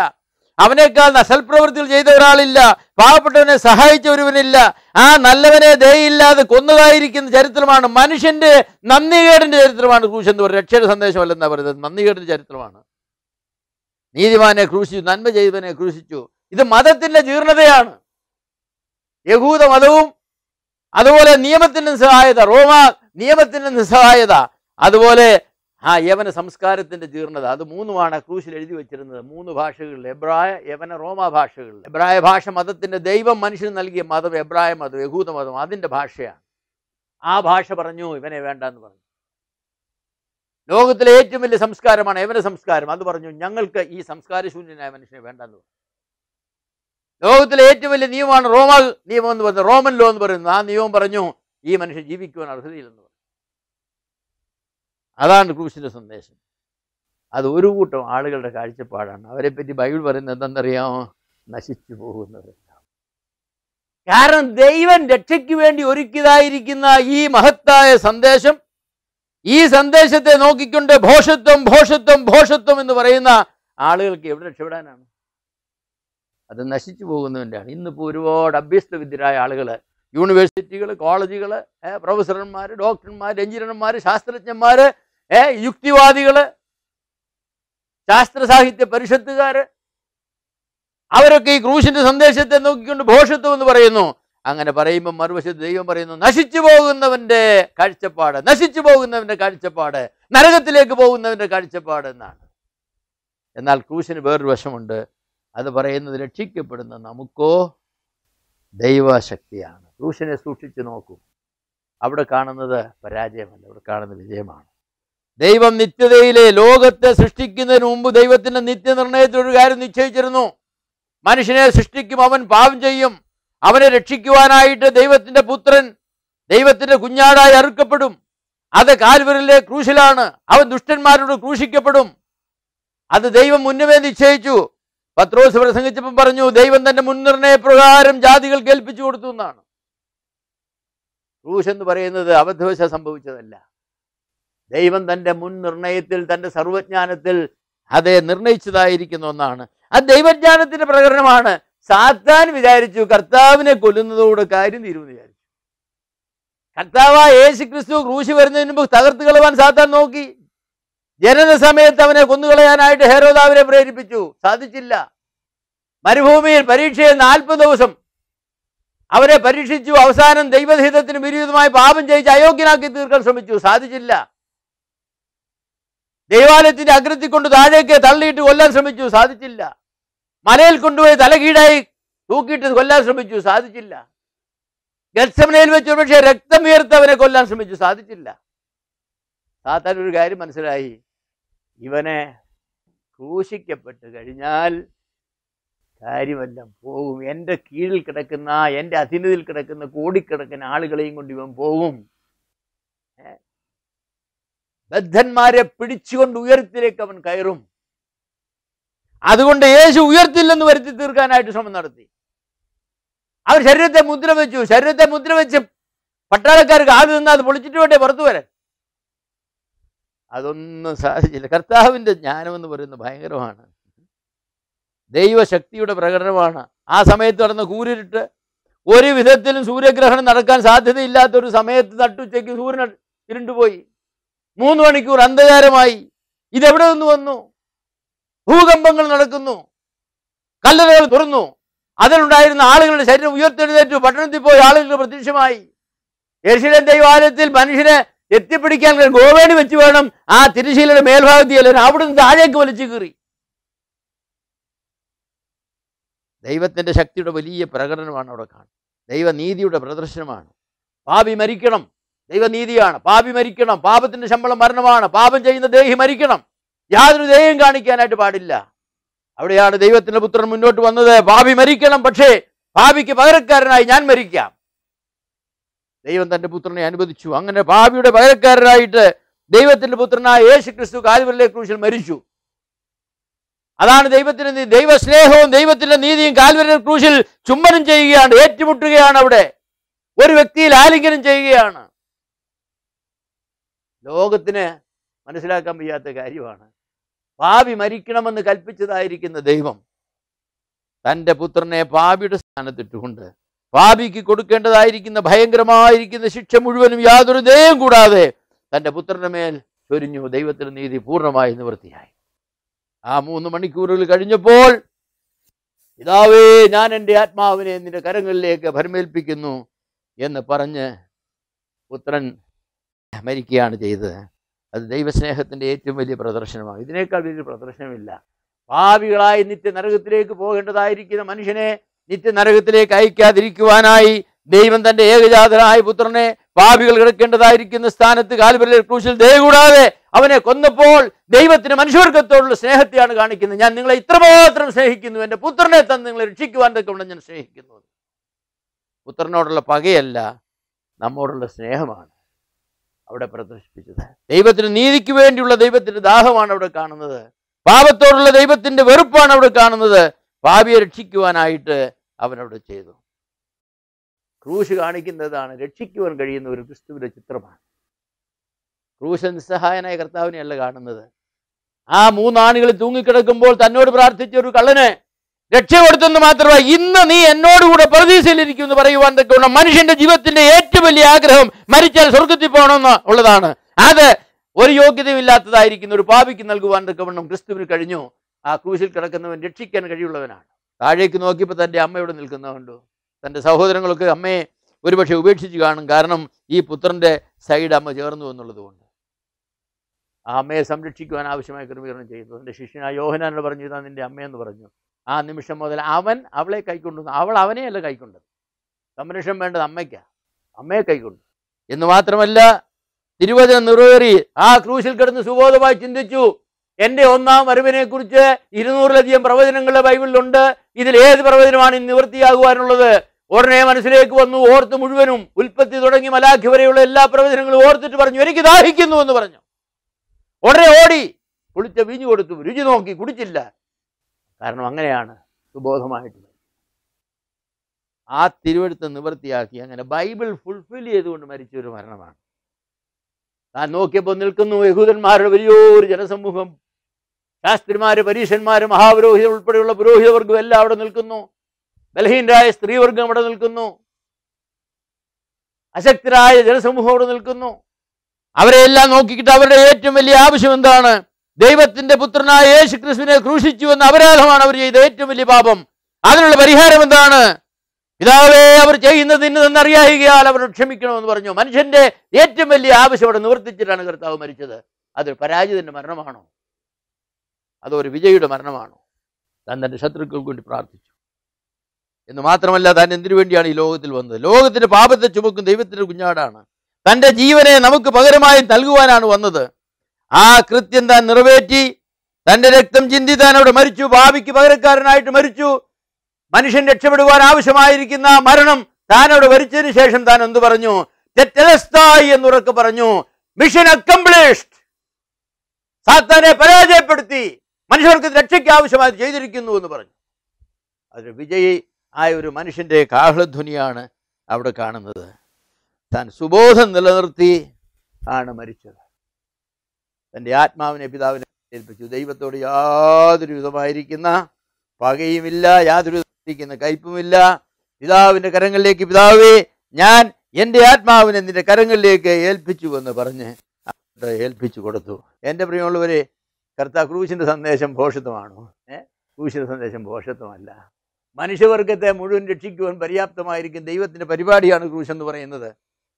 അവനേക്കാൾ സൽപ്രവൃത്തികൾ ചെയ്ത ഒരാളില്ല പാവപ്പെട്ടവനെ സഹായിച്ച ഒരുവനില്ല ആ നല്ലവനെ ദയയില്ലാതെ കൊന്നതായിരിക്കുന്ന ചരിത്രമാണ് മനുഷ്യന്റെ നന്ദികേടിന്റെ ചരിത്രമാണ് ക്രൂശ് എന്ന് പറയുന്നത് രക്ഷയുടെ സന്ദേശമല്ലെന്നാ പറയുന്നത് നന്ദികേടിന്റെ ചരിത്രമാണ് നീതിമാനെ ക്രൂശിച്ചു നന്മ ചെയ്തവനെ ക്രൂശിച്ചു ഇത് മതത്തിന്റെ ജീർണതയാണ് യഹൂദ മതവും അതുപോലെ നിയമത്തിന്റെ നിസ്സഹായത റോമ നിയമത്തിന്റെ നിസ്സഹായത അതുപോലെ ആ യവന സംസ്കാരത്തിന്റെ ജീർണത അത് മൂന്നുമാണ് ക്രൂശിൽ എഴുതി വെച്ചിരുന്നത് മൂന്ന് ഭാഷകളിൽ എബ്രായ യവന റോമ ഭാഷകളിൽ എബ്രായ ഭാഷ മതത്തിന്റെ ദൈവം മനുഷ്യന് നൽകിയ മതം എബ്രായ മതം യഹൂദ മതം അതിന്റെ ഭാഷയാണ് ആ ഭാഷ പറഞ്ഞു ഇവനെ വേണ്ട എന്ന് പറഞ്ഞു ലോകത്തിലെ ഏറ്റവും വലിയ സംസ്കാരമാണ് യവന സംസ്കാരം അത് പറഞ്ഞു ഞങ്ങൾക്ക് ഈ സംസ്കാരശൂന്യനായ മനുഷ്യനെ വേണ്ടെന്ന് പറഞ്ഞു ലോകത്തിലെ ഏറ്റവും വലിയ നിയമമാണ് റോമ നിയമം എന്ന് പറയുന്നത് റോമൻ ലോ എന്ന് പറയുന്നത് ആ നിയമം പറഞ്ഞു ഈ മനുഷ്യൻ ജീവിക്കുവാൻ അർഹതയില്ലെന്ന് പറഞ്ഞു അതാണ് ക്രൂശിൻ്റെ സന്ദേശം അത് ഒരു കൂട്ടം ആളുകളുടെ കാഴ്ചപ്പാടാണ് പറ്റി ബൈബിൾ പറയുന്നത് എന്താണെന്നറിയാമോ നശിച്ചു പോകുന്നവരെല്ലാം കാരണം ദൈവം രക്ഷയ്ക്ക് വേണ്ടി ഒരുക്കിയതായിരിക്കുന്ന ഈ മഹത്തായ സന്ദേശം ഈ സന്ദേശത്തെ നോക്കിക്കൊണ്ട് ഭോഷത്വം ഭോഷത്വം ഭോഷത്വം എന്ന് പറയുന്ന ആളുകൾക്ക് എവിടെ രക്ഷപ്പെടാനാണ് അത് നശിച്ചു പോകുന്നതിൻ്റെയാണ് ഇന്നിപ്പോൾ ഒരുപാട് അഭ്യസ്തവിദ്യരായ ആളുകൾ യൂണിവേഴ്സിറ്റികൾ കോളേജുകൾ പ്രൊഫസർമാർ ഡോക്ടർമാർ എഞ്ചിനീയർമാർ ശാസ്ത്രജ്ഞന്മാർ യുക്തിവാദികൾ ശാസ്ത്ര സാഹിത്യ പരിഷത്തുകാർ അവരൊക്കെ ഈ ക്രൂശിന്റെ സന്ദേശത്തെ നോക്കിക്കൊണ്ട് ഭോഷത്വം എന്ന് പറയുന്നു അങ്ങനെ പറയുമ്പോൾ മറുവശത്ത് ദൈവം പറയുന്നു നശിച്ചു പോകുന്നവന്റെ കാഴ്ചപ്പാട് നശിച്ചു പോകുന്നവന്റെ കാഴ്ചപ്പാട് നരകത്തിലേക്ക് പോകുന്നവന്റെ കാഴ്ചപ്പാട് എന്നാണ് എന്നാൽ ക്രൂശിന് വേറൊരു വശമുണ്ട് അത് പറയുന്നത് രക്ഷിക്കപ്പെടുന്ന നമുക്കോ ദൈവശക്തിയാണ് ക്രൂശനെ സൂക്ഷിച്ചു നോക്കൂ അവിടെ കാണുന്നത് പരാജയമല്ല അവിടെ കാണുന്നത് വിജയമാണ് ദൈവം നിത്യതയിലെ ലോകത്തെ സൃഷ്ടിക്കുന്നതിന് മുമ്പ് ദൈവത്തിന്റെ നിത്യനിർണയത്തിൽ ഒരു കാര്യം നിശ്ചയിച്ചിരുന്നു മനുഷ്യനെ സൃഷ്ടിക്കും അവൻ പാപം ചെയ്യും അവനെ രക്ഷിക്കുവാനായിട്ട് ദൈവത്തിന്റെ പുത്രൻ ദൈവത്തിന്റെ കുഞ്ഞാടായി അറുക്കപ്പെടും അത് കാൽവരിലെ ക്രൂശിലാണ് അവൻ ദുഷ്ടന്മാരോട് ക്രൂശിക്കപ്പെടും അത് ദൈവം മുന്നമേ നിശ്ചയിച്ചു പത്രോസ് പ്രസംഗിച്ചപ്പം പറഞ്ഞു ദൈവം തന്റെ മുൻനിർണയ പ്രകാരം ജാതികൾ കേൾപ്പിച്ചു കൊടുത്തു എന്നാണ് ക്രൂശ് എന്ന് പറയുന്നത് അബദ്ധവശ സംഭവിച്ചതല്ല ദൈവം തന്റെ മുൻനിർണയത്തിൽ തന്റെ സർവജ്ഞാനത്തിൽ അതെ നിർണയിച്ചതായിരിക്കുന്ന ഒന്നാണ് ആ ദൈവജ്ഞാനത്തിന്റെ പ്രകടനമാണ് സാത്താൻ വിചാരിച്ചു കർത്താവിനെ കൊല്ലുന്നതോട് കാര്യം തീരുമെന്ന് വിചാരിച്ചു കർത്താവ് യേശു ക്രിസ്തു ക്രൂശി വരുന്നതിന് മുമ്പ് തകർത്ത് കളവാൻ സാത്താൻ നോക്കി ജനന സമയത്ത് അവനെ കൊന്നുകളയാനായിട്ട് ഹേരോദാവിനെ പ്രേരിപ്പിച്ചു സാധിച്ചില്ല മരുഭൂമിയിൽ പരീക്ഷയെ നാൽപ്പത് ദിവസം അവരെ പരീക്ഷിച്ചു അവസാനം ദൈവഹിതത്തിന് വിരുദ്ധമായി പാപം ചെയ്യിച്ച് അയോഗ്യനാക്കി തീർക്കാൻ ശ്രമിച്ചു സാധിച്ചില്ല ദൈവാലയത്തിന്റെ അഗ്രത്തിൽ കൊണ്ട് താഴേക്ക് തള്ളിയിട്ട് കൊല്ലാൻ ശ്രമിച്ചു സാധിച്ചില്ല മലയിൽ കൊണ്ടുപോയി തലകീടായി തൂക്കിയിട്ട് കൊല്ലാൻ ശ്രമിച്ചു സാധിച്ചില്ല ഗത്സമനയിൽ വെച്ച് രക്തം ഉയർത്തവനെ കൊല്ലാൻ ശ്രമിച്ചു സാധിച്ചില്ല സാത്താൻ ഒരു കാര്യം മനസ്സിലായി ഇവനെ ക്രൂശിക്കപ്പെട്ട് കഴിഞ്ഞാൽ കാര്യമെല്ലാം പോകും എൻ്റെ കീഴിൽ കിടക്കുന്ന എൻ്റെ അധീനതയിൽ കിടക്കുന്ന കോടിക്കിടക്കുന്ന ആളുകളെയും കൊണ്ട് ഇവൻ പോകും ബദ്ധന്മാരെ പിടിച്ചുകൊണ്ട് ഉയർത്തിലേക്ക് അവൻ കയറും അതുകൊണ്ട് യേശു ഉയർത്തില്ലെന്ന് വരുത്തി തീർക്കാനായിട്ട് ശ്രമം നടത്തി അവർ ശരീരത്തെ മുദ്ര വെച്ചു ശരീരത്തെ മുദ്ര വെച്ച് പട്ടാളക്കാർക്ക് ആദ്യം നിന്ന് അത് പൊളിച്ചിട്ട് വേണ്ടേ പുറത്തു വരാൻ അതൊന്നും സാധിച്ചില്ല കർത്താവിൻ്റെ ജ്ഞാനമെന്ന് പറയുന്നത് ഭയങ്കരമാണ് ദൈവശക്തിയുടെ പ്രകടനമാണ് ആ സമയത്ത് നടന്ന് കൂരിട്ട് ഒരു വിധത്തിലും സൂര്യഗ്രഹണം നടക്കാൻ സാധ്യതയില്ലാത്തൊരു സമയത്ത് നട്ടുച്ചയ്ക്ക് സൂര്യൻ ഇരുണ്ടുപോയി മൂന്ന് മണിക്കൂർ അന്ധകാരമായി ഇതെവിടെ നിന്ന് വന്നു ഭൂകമ്പങ്ങൾ നടക്കുന്നു കല്ലറകൾ തുറന്നു അതിലുണ്ടായിരുന്ന ആളുകളുടെ ശരീരം ഉയർത്തെഴുന്നേറ്റു പട്ടണത്തിൽ പോയി ആളുകളുടെ പ്രത്യക്ഷമായി യേശുരൻ ദൈവാലയത്തിൽ മനുഷ്യനെ എത്തിപ്പിടിക്കാൻ ഗോവേണി വെച്ച് വേണം ആ തിരുശീലയുടെ മേൽഭാഗത്തിൽ അല്ലെ അവിടുന്ന് താഴേക്ക് വലിച്ചു കീറി ദൈവത്തിൻ്റെ ശക്തിയുടെ വലിയ പ്രകടനമാണ് അവിടെ കാണുന്നത് ദൈവനീതിയുടെ പ്രദർശനമാണ് പാപി മരിക്കണം ദൈവനീതിയാണ് പാപി മരിക്കണം പാപത്തിൻ്റെ ശമ്പളം മരണമാണ് പാപം ചെയ്യുന്ന ദേഹി മരിക്കണം യാതൊരു ദേഹം കാണിക്കാനായിട്ട് പാടില്ല അവിടെയാണ് ദൈവത്തിൻ്റെ പുത്രൻ മുന്നോട്ട് വന്നത് പാപി മരിക്കണം പക്ഷേ പാപിക്ക് പകരക്കാരനായി ഞാൻ മരിക്കാം ദൈവം തൻ്റെ പുത്രനെ അനുവദിച്ചു അങ്ങനെ പാപിയുടെ പകരക്കാരനായിട്ട് ദൈവത്തിൻ്റെ പുത്രനായ യേശു ക്രിസ്തു കാലുവരിലെ ക്രൂശിൽ മരിച്ചു അതാണ് ദൈവത്തിൻ്റെ ദൈവസ്നേഹവും ദൈവത്തിൻ്റെ നീതിയും കാൽവരിലെ ക്രൂശിൽ ചുംബനം ചെയ്യുകയാണ് ഏറ്റുമുട്ടുകയാണ് അവിടെ ഒരു വ്യക്തിയിൽ ആലിംഗനം ചെയ്യുകയാണ് ലോകത്തിന് മനസ്സിലാക്കാൻ വയ്യാത്ത കാര്യമാണ് പാപി മരിക്കണമെന്ന് കൽപ്പിച്ചതായിരിക്കുന്ന ദൈവം തൻ്റെ പുത്രനെ പാപിയുടെ സ്ഥാനത്തിട്ടുകൊണ്ട് പാപിക്ക് കൊടുക്കേണ്ടതായിരിക്കുന്ന ഭയങ്കരമായിരിക്കുന്ന ശിക്ഷ മുഴുവനും യാതൊരു ദയം കൂടാതെ തൻ്റെ പുത്രൻ്റെ മേൽ ചൊരിഞ്ഞു ദൈവത്തിന് നീതി പൂർണ്ണമായി നിവൃത്തിയായി ആ മൂന്ന് മണിക്കൂറുകൾ കഴിഞ്ഞപ്പോൾ പിതാവേ ഞാൻ എൻ്റെ ആത്മാവിനെ നിന്റെ കരങ്ങളിലേക്ക് ഭരമേൽപ്പിക്കുന്നു എന്ന് പറഞ്ഞ് പുത്രൻ മരിക്കുകയാണ് ചെയ്തത് അത് ദൈവസ്നേഹത്തിൻ്റെ ഏറ്റവും വലിയ പ്രദർശനമാണ് ഇതിനേക്കാൾ വലിയ പ്രദർശനമില്ല പാപികളായി നിത്യ നരകത്തിലേക്ക് പോകേണ്ടതായിരിക്കുന്ന മനുഷ്യനെ നിത്യനരകത്തിലേക്ക് അയക്കാതിരിക്കുവാനായി ദൈവം തന്റെ ഏകജാതനായ പുത്രനെ പാപികൾ കിടക്കേണ്ടതായിരിക്കുന്ന സ്ഥാനത്ത് കാൽവരിലെ ക്രൂശിൽ കൂടാതെ അവനെ കൊന്നപ്പോൾ ദൈവത്തിന് മനുഷ്യവർഗത്തോടുള്ള സ്നേഹത്തെയാണ് കാണിക്കുന്നത് ഞാൻ നിങ്ങളെ ഇത്രമാത്രം സ്നേഹിക്കുന്നു എൻ്റെ പുത്രനെ തന്നെ നിങ്ങളെ രക്ഷിക്കുവാൻ തക്കൊണ്ട് ഞാൻ സ്നേഹിക്കുന്നു പുത്രനോടുള്ള പകയല്ല നമ്മോടുള്ള സ്നേഹമാണ് അവിടെ പ്രദർശിപ്പിച്ചത് ദൈവത്തിന് നീതിക്ക് വേണ്ടിയുള്ള ദൈവത്തിന്റെ ദാഹമാണ് അവിടെ കാണുന്നത് പാപത്തോടുള്ള ദൈവത്തിന്റെ വെറുപ്പാണ് അവിടെ കാണുന്നത് പാപിയെ രക്ഷിക്കുവാനായിട്ട് അവനവിടെ ചെയ്തു ക്രൂശ് കാണിക്കുന്നതാണ് രക്ഷിക്കുവാൻ കഴിയുന്ന ഒരു ക്രിസ്തുവിൻ്റെ ചിത്രമാണ് ക്രൂശൻ നിസ്സഹായനായ കർത്താവിനെയല്ല കാണുന്നത് ആ മൂന്നാണികൾ തൂങ്ങിക്കിടക്കുമ്പോൾ തന്നോട് പ്രാർത്ഥിച്ച ഒരു കള്ളന് രക്ഷ കൊടുത്തെന്ന് മാത്രമല്ല ഇന്ന് നീ എന്നോടുകൂടെ പ്രതീക്ഷയിലിരിക്കും എന്ന് പറയുവാൻ ഉള്ള മനുഷ്യന്റെ ജീവിതത്തിന്റെ ഏറ്റവും വലിയ ആഗ്രഹം മരിച്ചാൽ സ്വർഗത്തിൽ പോകണമെന്ന് ഉള്ളതാണ് അത് ഒരു യോഗ്യതയും ഒരു പാപിക്ക് നൽകുവാൻ തൊക്കെ ക്രിസ്തുവിന് കഴിഞ്ഞു ആ ക്രൂശിൽ കിടക്കുന്നവൻ രക്ഷിക്കാൻ കഴിയുള്ളവനാണ് താഴേക്ക് നോക്കിയപ്പോൾ തൻ്റെ അമ്മ ഇവിടെ നിൽക്കുന്ന കണ്ടു തൻ്റെ സഹോദരങ്ങളൊക്കെ അമ്മയെ ഒരുപക്ഷെ ഉപേക്ഷിച്ച് കാണും കാരണം ഈ പുത്രൻ്റെ സൈഡ് അമ്മ ചേർന്നു എന്നുള്ളതുകൊണ്ട് ആ അമ്മയെ സംരക്ഷിക്കുവാൻ ആവശ്യമായ ക്രമീകരണം ചെയ്തു തൻ്റെ ശിഷ്യനായ യോഹനാനോട് പറഞ്ഞു ഇതാ നിൻ്റെ അമ്മയെന്ന് പറഞ്ഞു ആ നിമിഷം മുതൽ അവൻ അവളെ കൈക്കൊണ്ടു അവൾ അവനെയല്ല കൈക്കൊണ്ടത് സംരക്ഷണം വേണ്ടത് അമ്മയ്ക്കാണ് അമ്മയെ കൈക്കൊണ്ടു എന്ന് മാത്രമല്ല തിരുവചനം നിറവേറി ആ ക്രൂശിൽ കിടന്ന് സുബോധമായി ചിന്തിച്ചു എൻ്റെ ഒന്നാം കുറിച്ച് ഇരുന്നൂറിലധികം പ്രവചനങ്ങളുടെ ബൈബിളിലുണ്ട് ഇതിൽ ഏത് പ്രവചനമാണ് ഇന്ന് നിവൃത്തിയാകുവാനുള്ളത് ഉടനെ മനസ്സിലേക്ക് വന്നു ഓർത്ത് മുഴുവനും ഉൽപ്പത്തി തുടങ്ങി മലാഖി വരെയുള്ള എല്ലാ പ്രവചനങ്ങളും ഓർത്തിട്ട് പറഞ്ഞു എനിക്ക് ദാഹിക്കുന്നു എന്ന് പറഞ്ഞു ഉടനെ ഓടി കുളിച്ച വീഞ്ഞു കൊടുത്തു രുചി നോക്കി കുടിച്ചില്ല കാരണം അങ്ങനെയാണ് സുബോധമായിട്ട് ആ തിരുവെടുത്ത് നിവൃത്തിയാക്കി അങ്ങനെ ബൈബിൾ ഫുൾഫിൽ ചെയ്തുകൊണ്ട് മരിച്ച ഒരു മരണമാണ് താൻ നോക്കിയപ്പോൾ നിൽക്കുന്നു യഹൂദന്മാരുടെ വലിയൊരു ജനസമൂഹം ശാസ്ത്രിമാര് പരീശന്മാര് മഹാപുരോഹിതർ ഉൾപ്പെടെയുള്ള പുരോഹിതവർഗം എല്ലാം അവിടെ നിൽക്കുന്നു ബലഹീനരായ സ്ത്രീവർഗം അവിടെ നിൽക്കുന്നു അശക്തരായ ജനസമൂഹം അവിടെ നിൽക്കുന്നു അവരെ എല്ലാം നോക്കിക്കിട്ട് അവരുടെ ഏറ്റവും വലിയ ആവശ്യം എന്താണ് ദൈവത്തിന്റെ പുത്രനായ യേശു ക്രിസ്തുവിനെ ക്രൂശിച്ചു എന്ന അപരാധമാണ് അവർ ചെയ്ത ഏറ്റവും വലിയ പാപം അതിനുള്ള പരിഹാരം എന്താണ് പിതാവേ അവർ ചെയ്യുന്നത് ഇന്നതെന്നറിയായികയാൽ അവർ ക്ഷമിക്കണമെന്ന് പറഞ്ഞു മനുഷ്യന്റെ ഏറ്റവും വലിയ ആവശ്യം അവിടെ നിവർത്തിച്ചിട്ടാണ് കർത്താവ് മരിച്ചത് അതൊരു പരാജിതന്റെ മരണമാണോ അതോ ഒരു വിജയിയുടെ മരണമാണോ താൻ തൻ്റെ ശത്രുക്കൾക്ക് വേണ്ടി പ്രാർത്ഥിച്ചു എന്ന് മാത്രമല്ല താൻ എന്തിനു വേണ്ടിയാണ് ഈ ലോകത്തിൽ വന്നത് ലോകത്തിൻ്റെ പാപത്തെ ചുമക്കും ദൈവത്തിൻ്റെ കുഞ്ഞാടാണ് തൻ്റെ ജീവനെ നമുക്ക് പകരമായി നൽകുവാനാണ് വന്നത് ആ കൃത്യം താൻ നിറവേറ്റി തൻ്റെ രക്തം ചിന്തി താൻ അവിടെ മരിച്ചു ഭാവിക്ക് പകരക്കാരനായിട്ട് മരിച്ചു മനുഷ്യൻ രക്ഷപ്പെടുവാൻ ആവശ്യമായിരിക്കുന്ന മരണം താൻ അവിടെ വരിച്ചതിന് ശേഷം താൻ എന്തു പറഞ്ഞു എന്നുറക്കെ പറഞ്ഞു മിഷൻ അക്കംപ്ലിഷ്ഡ് സാത്താനെ പരാജയപ്പെടുത്തി മനുഷ്യർക്ക് രക്ഷയ്ക്ക് ആവശ്യമായി ചെയ്തിരിക്കുന്നു എന്ന് പറഞ്ഞു അതൊരു വിജയി ആയ ഒരു മനുഷ്യൻ്റെ കാഹളധ്വനിയാണ് അവിടെ കാണുന്നത് താൻ സുബോധം നിലനിർത്തി ആണ് മരിച്ചത് തൻ്റെ ആത്മാവിനെ പിതാവിനെ ഏൽപ്പിച്ചു ദൈവത്തോട് യാതൊരു വിധമായിരിക്കുന്ന പകയുമില്ല യാതൊരു വിധമായിരിക്കുന്ന കയ്പുമില്ല പിതാവിൻ്റെ കരങ്ങളിലേക്ക് പിതാവേ ഞാൻ എൻ്റെ ആത്മാവിനെ നിന്റെ കരങ്ങളിലേക്ക് ഏൽപ്പിച്ചു എന്ന് പറഞ്ഞ് ഏൽപ്പിച്ചു കൊടുത്തു എൻ്റെ പ്രിയമുള്ളവരെ കർത്താ ക്രൂശിൻ്റെ സന്ദേശം ഭോഷത്വമാണോ ഏ ക്രൂശിൻ്റെ സന്ദേശം ഭോഷത്വമല്ല മനുഷ്യവർഗത്തെ മുഴുവൻ രക്ഷിക്കുവാൻ പര്യാപ്തമായിരിക്കും ദൈവത്തിൻ്റെ പരിപാടിയാണ് ക്രൂശ് എന്ന് പറയുന്നത്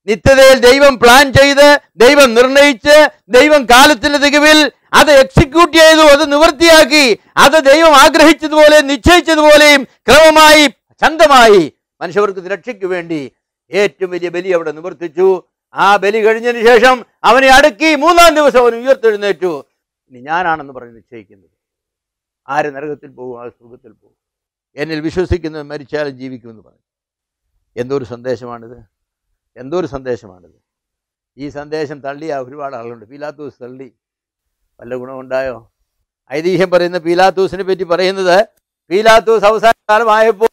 നിത്യതയിൽ ദൈവം പ്ലാൻ ചെയ്ത് ദൈവം നിർണയിച്ച് ദൈവം കാലത്തിൻ്റെ തികവിൽ അത് എക്സിക്യൂട്ട് ചെയ്തു അത് നിവൃത്തിയാക്കി അത് ദൈവം ആഗ്രഹിച്ചതുപോലെ നിശ്ചയിച്ചതുപോലെയും ക്രമമായി ചന്തമായി മനുഷ്യവർക്ക് രക്ഷയ്ക്ക് വേണ്ടി ഏറ്റവും വലിയ ബലി അവിടെ നിവർത്തിച്ചു ആ ബലി കഴിഞ്ഞതിന് ശേഷം അവനെ അടക്കി മൂന്നാം ദിവസം അവൻ ഉയർത്തെഴുന്നേറ്റു ഇനി ഞാനാണെന്ന് പറഞ്ഞ് നിശ്ചയിക്കുന്നത് ആര് നരകത്തിൽ പോകും ആ സുഖത്തിൽ പോകും എന്നിൽ വിശ്വസിക്കുന്നത് മരിച്ചാലും ജീവിക്കുമെന്ന് പറഞ്ഞു എന്തൊരു സന്ദേശമാണിത് എന്തൊരു സന്ദേശമാണിത് ഈ സന്ദേശം തള്ളിയ ഒരുപാട് ആളുകളുണ്ട് പീലാത്തൂസ് തള്ളി വല്ല ഗുണമുണ്ടായോ ഐതിഹ്യം പറയുന്ന പീലാത്തൂസിനെ പറ്റി പറയുന്നത് പീലാത്തൂസ് കാലമായപ്പോ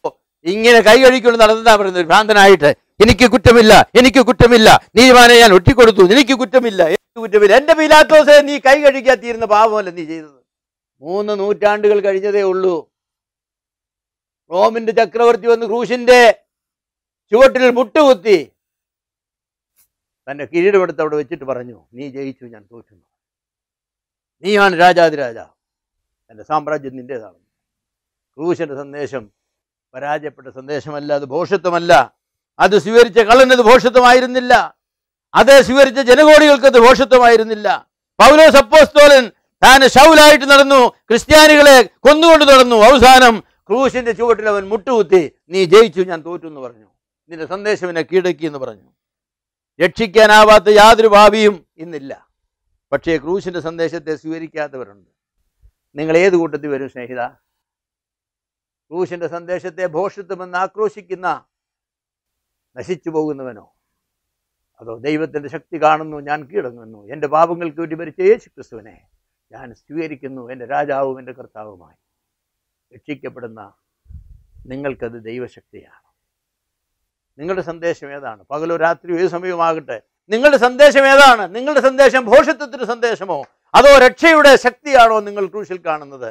ഇങ്ങനെ കൈ കഴിക്കൊണ്ട് നടന്നാ പറയുന്നത് ഭ്രാന്തനായിട്ട് എനിക്ക് കുറ്റമില്ല എനിക്ക് കുറ്റമില്ല നീതിമാനെ ഞാൻ ഒട്ടിക്കൊടുത്തു എനിക്ക് കുറ്റമില്ല എനിക്ക് കുറ്റമില്ല എൻ്റെ പീലാത്തോസെ നീ കൈ തീരുന്ന പാപമല്ല നീ ചെയ്തത് മൂന്ന് നൂറ്റാണ്ടുകൾ കഴിഞ്ഞതേ ഉള്ളൂ റോമിന്റെ ചക്രവർത്തി വന്ന് ക്രൂശിന്റെ ചുവട്ടിൽ മുട്ടുകുത്തി തന്റെ കിരീടമെടുത്ത് അവിടെ വെച്ചിട്ട് പറഞ്ഞു നീ ജയിച്ചു ഞാൻ തോറ്റു നീയാണ് രാജാതിരാജ എന്റെ സാമ്രാജ്യം നിൻ്റേതാണ് ക്രൂശന്റെ സന്ദേശം പരാജയപ്പെട്ട സന്ദേശമല്ല അത് ഭോഷത്വമല്ല അത് സ്വീകരിച്ച കള്ളനത് ഭോഷത്വമായിരുന്നില്ല അത് സ്വീകരിച്ച ജനകോടികൾക്ക് അത് ഭോഷത്വമായിരുന്നില്ല പൗലോ സപ്പോസ്തോലൻ താൻ ഷൗലായിട്ട് നടന്നു ക്രിസ്ത്യാനികളെ കൊന്നുകൊണ്ട് നടന്നു അവസാനം ക്രൂശിന്റെ ചുവട്ടിൽ അവൻ മുട്ടുകുത്തി നീ ജയിച്ചു ഞാൻ തോറ്റു എന്ന് പറഞ്ഞു നിന്റെ സന്ദേശം എന്നെ കീഴടക്കി എന്ന് പറഞ്ഞു രക്ഷിക്കാനാവാത്ത യാതൊരു ഭാവിയും ഇന്നില്ല പക്ഷേ ക്രൂശിന്റെ സന്ദേശത്തെ സ്വീകരിക്കാത്തവരുണ്ട് നിങ്ങൾ ഏത് കൂട്ടത്തിൽ വരും സ്നേഹിത ക്രൂശിന്റെ സന്ദേശത്തെ ഭോഷത്വമെന്ന് ആക്രോശിക്കുന്ന നശിച്ചു പോകുന്നവനോ അതോ ദൈവത്തിൻ്റെ ശക്തി കാണുന്നു ഞാൻ കീഴങ്ങുന്നു എൻ്റെ പാപങ്ങൾക്ക് വേണ്ടി മരിച്ച യേശു ക്രിസ്തുവിനെ ഞാൻ സ്വീകരിക്കുന്നു എൻ്റെ രാജാവും എൻ്റെ കർത്താവുമായി രക്ഷിക്കപ്പെടുന്ന നിങ്ങൾക്കത് ദൈവശക്തിയാണ് നിങ്ങളുടെ സന്ദേശം ഏതാണ് പകലോ രാത്രിയോ ഏത് സമയവുമാകട്ടെ നിങ്ങളുടെ സന്ദേശം ഏതാണ് നിങ്ങളുടെ സന്ദേശം ഭോഷത്വത്തിൻ്റെ സന്ദേശമോ അതോ രക്ഷയുടെ ശക്തിയാണോ നിങ്ങൾ ക്രൂശിൽ കാണുന്നത്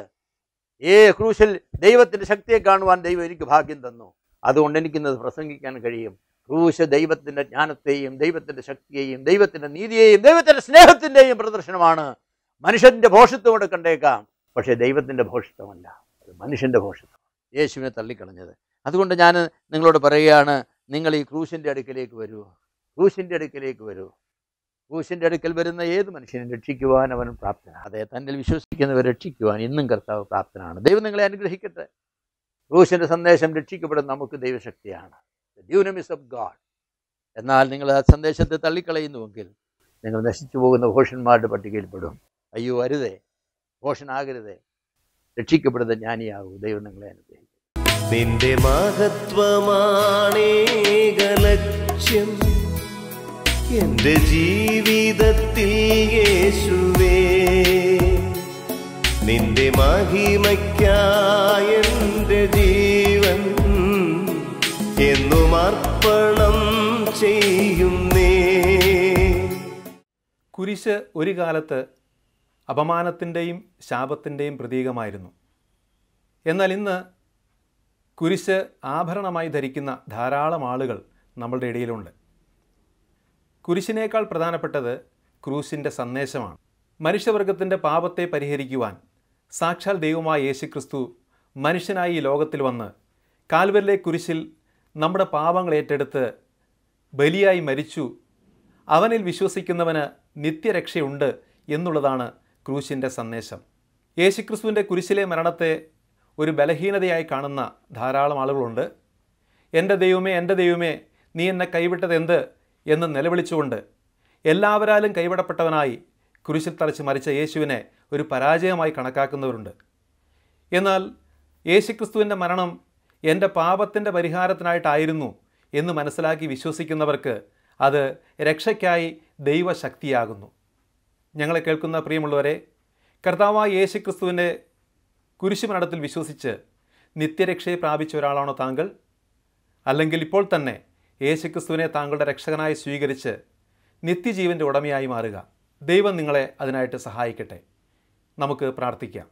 ഏ ക്രൂശിൽ ദൈവത്തിൻ്റെ ശക്തിയെ കാണുവാൻ ദൈവം എനിക്ക് ഭാഗ്യം തന്നു അതുകൊണ്ട് എനിക്കിന്നത് പ്രസംഗിക്കാൻ കഴിയും ക്രൂശ് ദൈവത്തിൻ്റെ ജ്ഞാനത്തെയും ദൈവത്തിൻ്റെ ശക്തിയെയും ദൈവത്തിൻ്റെ നീതിയെയും ദൈവത്തിൻ്റെ സ്നേഹത്തിൻ്റെയും പ്രദർശനമാണ് മനുഷ്യൻ്റെ ഭോഷത്വം എടുക്കണ്ടേക്കാം പക്ഷേ ദൈവത്തിൻ്റെ ഭോഷത്വമല്ല അത് മനുഷ്യൻ്റെ ഭോഷത്വം യേശുവിനെ തള്ളിക്കളഞ്ഞത് അതുകൊണ്ട് ഞാൻ നിങ്ങളോട് പറയുകയാണ് നിങ്ങൾ ഈ ക്രൂശിൻ്റെ അടുക്കിലേക്ക് വരൂ ക്രൂശിൻ്റെ അടുക്കിലേക്ക് വരൂ ക്രൂശിൻ്റെ അടുക്കൽ വരുന്ന ഏത് മനുഷ്യനെ രക്ഷിക്കുവാൻ അവൻ പ്രാപ്തനാണ് അതേ തന്നിൽ വിശ്വസിക്കുന്നവർ രക്ഷിക്കുവാൻ ഇന്നും കർത്താവ് പ്രാപ്തനാണ് ദൈവം നിങ്ങളെ അനുഗ്രഹിക്കട്ടെ ക്രൂശിൻ്റെ സന്ദേശം രക്ഷിക്കപ്പെടുന്ന നമുക്ക് ദൈവശക്തിയാണ് ഡ്യൂനമിസ് ഓഫ് ഗാഡ് എന്നാൽ നിങ്ങൾ ആ സന്ദേശത്തെ തള്ളിക്കളയുന്നുവെങ്കിൽ നിങ്ങൾ നശിച്ചു പോകുന്ന ഘോഷന്മാരുടെ പട്ടികയിൽപ്പെടും അയ്യോ അരുതേ ഘോഷനാകരുതേ രക്ഷിക്കപ്പെടുന്ന ജ്ഞാനിയാകൂ ദൈവം നിങ്ങളെ അനുഗ്രഹിക്കും നിന്റെ എന്റെ ജീവിതത്തിൽ യേശുവേ നിന്റെ മഹിമയ്ക്കായന്റെ ജീവൻ എന്നും അർപ്പണം ചെയ്യുന്നേ കുരിശ് ഒരു കാലത്ത് അപമാനത്തിൻ്റെയും ശാപത്തിൻ്റെയും പ്രതീകമായിരുന്നു എന്നാൽ ഇന്ന് കുരിശ് ആഭരണമായി ധരിക്കുന്ന ധാരാളം ആളുകൾ നമ്മളുടെ ഇടയിലുണ്ട് കുരിശിനേക്കാൾ പ്രധാനപ്പെട്ടത് ക്രൂശിൻ്റെ സന്ദേശമാണ് മനുഷ്യവർഗത്തിൻ്റെ പാപത്തെ പരിഹരിക്കുവാൻ സാക്ഷാൽ ദൈവമായ യേശുക്രിസ്തു മനുഷ്യനായി ഈ ലോകത്തിൽ വന്ന് കാൽവരിലെ കുരിശിൽ നമ്മുടെ പാപങ്ങൾ ഏറ്റെടുത്ത് ബലിയായി മരിച്ചു അവനിൽ വിശ്വസിക്കുന്നവന് നിത്യരക്ഷയുണ്ട് എന്നുള്ളതാണ് ക്രൂശിൻ്റെ സന്ദേശം യേശുക്രിസ്തുവിൻ്റെ കുരിശിലെ മരണത്തെ ഒരു ബലഹീനതയായി കാണുന്ന ധാരാളം ആളുകളുണ്ട് എൻ്റെ ദൈവമേ എൻ്റെ ദൈവമേ നീ എന്നെ കൈവിട്ടത് എന്ത് എന്ന് നിലവിളിച്ചുകൊണ്ട് എല്ലാവരാലും കൈവിടപ്പെട്ടവനായി കുരിശിൽ തറച്ച് മരിച്ച യേശുവിനെ ഒരു പരാജയമായി കണക്കാക്കുന്നവരുണ്ട് എന്നാൽ യേശുക്രിസ്തുവിൻ്റെ മരണം എൻ്റെ പാപത്തിൻ്റെ പരിഹാരത്തിനായിട്ടായിരുന്നു എന്ന് മനസ്സിലാക്കി വിശ്വസിക്കുന്നവർക്ക് അത് രക്ഷയ്ക്കായി ദൈവശക്തിയാകുന്നു ഞങ്ങളെ കേൾക്കുന്ന പ്രിയമുള്ളവരെ കർത്താവായ യേശുക്രിസ്തുവിൻ്റെ കുരിശുമരണത്തിൽ വിശ്വസിച്ച് നിത്യരക്ഷയെ പ്രാപിച്ച ഒരാളാണോ താങ്കൾ അല്ലെങ്കിൽ ഇപ്പോൾ തന്നെ യേശുക്രിസ്തുവിനെ താങ്കളുടെ രക്ഷകനായി സ്വീകരിച്ച് നിത്യജീവൻ്റെ ഉടമയായി മാറുക ദൈവം നിങ്ങളെ അതിനായിട്ട് സഹായിക്കട്ടെ നമുക്ക് പ്രാർത്ഥിക്കാം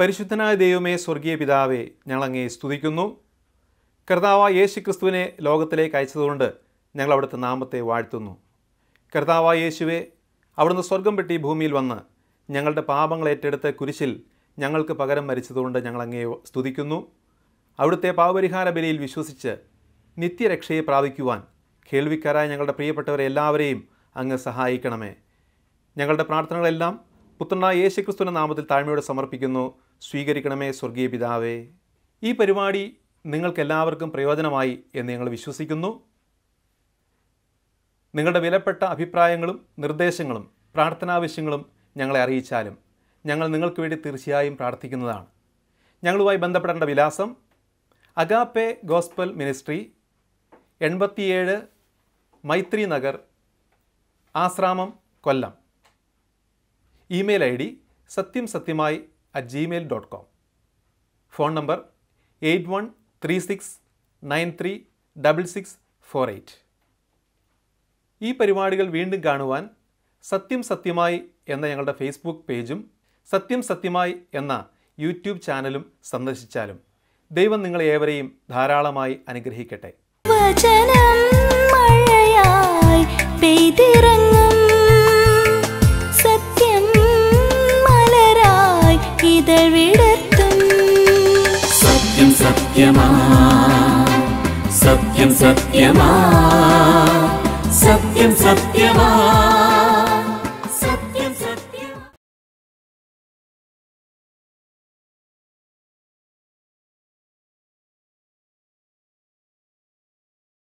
പരിശുദ്ധനായ ദൈവമേ സ്വർഗീയ പിതാവേ ഞങ്ങളങ്ങേ സ്തുതിക്കുന്നു കർത്താവ് ക്രിസ്തുവിനെ ലോകത്തിലേക്ക് അയച്ചതുകൊണ്ട് ഞങ്ങൾ അവിടുത്തെ നാമത്തെ വാഴ്ത്തുന്നു കർത്താവ് യേശുവെ അവിടുന്ന് സ്വർഗം പെട്ടി ഭൂമിയിൽ വന്ന് ഞങ്ങളുടെ പാപങ്ങൾ ഏറ്റെടുത്ത കുരിശിൽ ഞങ്ങൾക്ക് പകരം മരിച്ചതുകൊണ്ട് ഞങ്ങൾ സ്തുതിക്കുന്നു അവിടുത്തെ പാപപരിഹാര ബലിയിൽ വിശ്വസിച്ച് നിത്യരക്ഷയെ പ്രാപിക്കുവാൻ കേൾവിക്കാരായ ഞങ്ങളുടെ പ്രിയപ്പെട്ടവരെ എല്ലാവരെയും അങ്ങ് സഹായിക്കണമേ ഞങ്ങളുടെ പ്രാർത്ഥനകളെല്ലാം പുത്രനായ യേശുക്രിസ്തുവിൻ്റെ നാമത്തിൽ താഴ്മയോടെ സമർപ്പിക്കുന്നു സ്വീകരിക്കണമേ സ്വർഗീയ പിതാവേ ഈ പരിപാടി നിങ്ങൾക്കെല്ലാവർക്കും പ്രയോജനമായി എന്ന് ഞങ്ങൾ വിശ്വസിക്കുന്നു നിങ്ങളുടെ വിലപ്പെട്ട അഭിപ്രായങ്ങളും നിർദ്ദേശങ്ങളും പ്രാർത്ഥനാവശ്യങ്ങളും ഞങ്ങളെ അറിയിച്ചാലും ഞങ്ങൾ നിങ്ങൾക്ക് വേണ്ടി തീർച്ചയായും പ്രാർത്ഥിക്കുന്നതാണ് ഞങ്ങളുമായി ബന്ധപ്പെടേണ്ട വിലാസം അഗാപ്പെ ഗോസ്പൽ മിനിസ്ട്രി എൺപത്തിയേഴ് മൈത്രി നഗർ ആശ്രാമം കൊല്ലം ഇമെയിൽ ഐ ഡി സത്യം സത്യമായി at Gmail dot com phone number eight one three six nine three double six four eight ഈ പരിപാടികൾ വീണ്ടും കാണുവാൻ സത്യം സത്യമായി എന്ന ഞങ്ങളുടെ ഫേസ്ബുക്ക് പേജും സത്യം സത്യമായി എന്ന യൂട്യൂബ് ചാനലും സന്ദർശിച്ചാലും ദൈവം നിങ്ങളെ ഏവരെയും ധാരാളമായി അനുഗ്രഹിക്കട്ടെ വചനം മഴയായി പെയ്തിറങ്ങും സത്യം മലരായി ഇതവിടത്തും സത്യം സത്യമാ സത്യം സത്യമാ സത്യം സത്യമാ